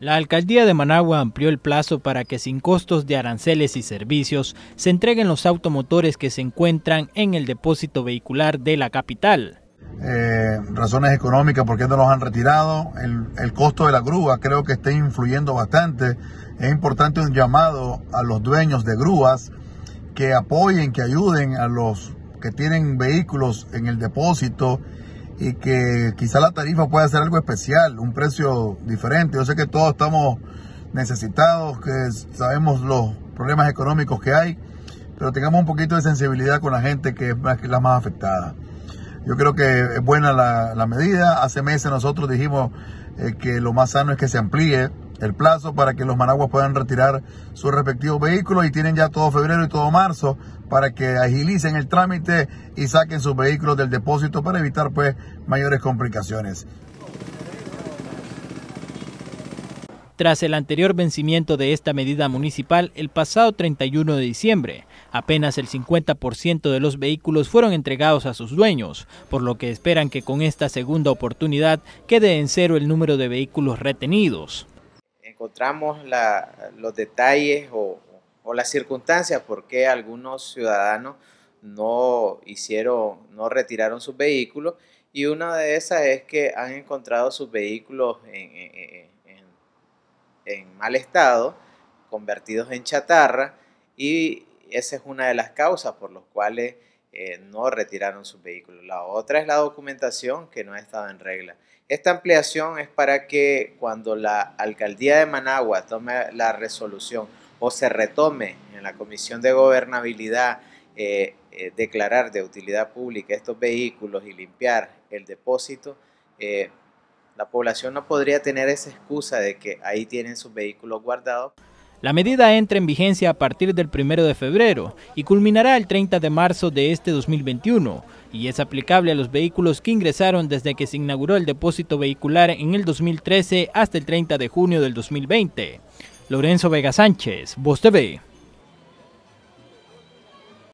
La alcaldía de Managua amplió el plazo para que sin costos de aranceles y servicios se entreguen los automotores que se encuentran en el depósito vehicular de la capital. Eh, razones económicas por qué no los han retirado, el, costo de la grúa creo que está influyendo bastante. Es importante un llamado a los dueños de grúas que apoyen, que ayuden a los que tienen vehículos en el depósito y que quizá la tarifa pueda ser algo especial, un precio diferente. Yo sé que todos estamos necesitados, que sabemos los problemas económicos que hay, pero tengamos un poquito de sensibilidad con la gente que es la más afectada. Yo creo que es buena la, medida. Hace meses nosotros dijimos eh, que lo más sano es que se amplíe el plazo para que los managuas puedan retirar sus respectivos vehículos y tienen ya todo febrero y todo marzo para que agilicen el trámite y saquen sus vehículos del depósito para evitar pues mayores complicaciones. Tras el anterior vencimiento de esta medida municipal el pasado 31 de diciembre, apenas el 50% de los vehículos fueron entregados a sus dueños, por lo que esperan que con esta segunda oportunidad quede en cero el número de vehículos retenidos encontramos los detalles o, las circunstancias por qué algunos ciudadanos no hicieron, no retiraron sus vehículos y una de esas es que han encontrado sus vehículos en, en mal estado, convertidos en chatarra y esa es una de las causas por las cuales eh, no retiraron sus vehículos. La otra es la documentación que no ha estado en regla. Esta ampliación es para que cuando la alcaldía de Managua tome la resolución o se retome en la comisión de gobernabilidad eh, eh, declarar de utilidad pública estos vehículos y limpiar el depósito, la población no podría tener esa excusa de que ahí tienen sus vehículos guardados. La medida entra en vigencia a partir del 1 de febrero y culminará el 30 de marzo de este 2021 y es aplicable a los vehículos que ingresaron desde que se inauguró el depósito vehicular en el 2013 hasta el 30 de junio del 2020. Lorenzo Vega Sánchez, Voz TV.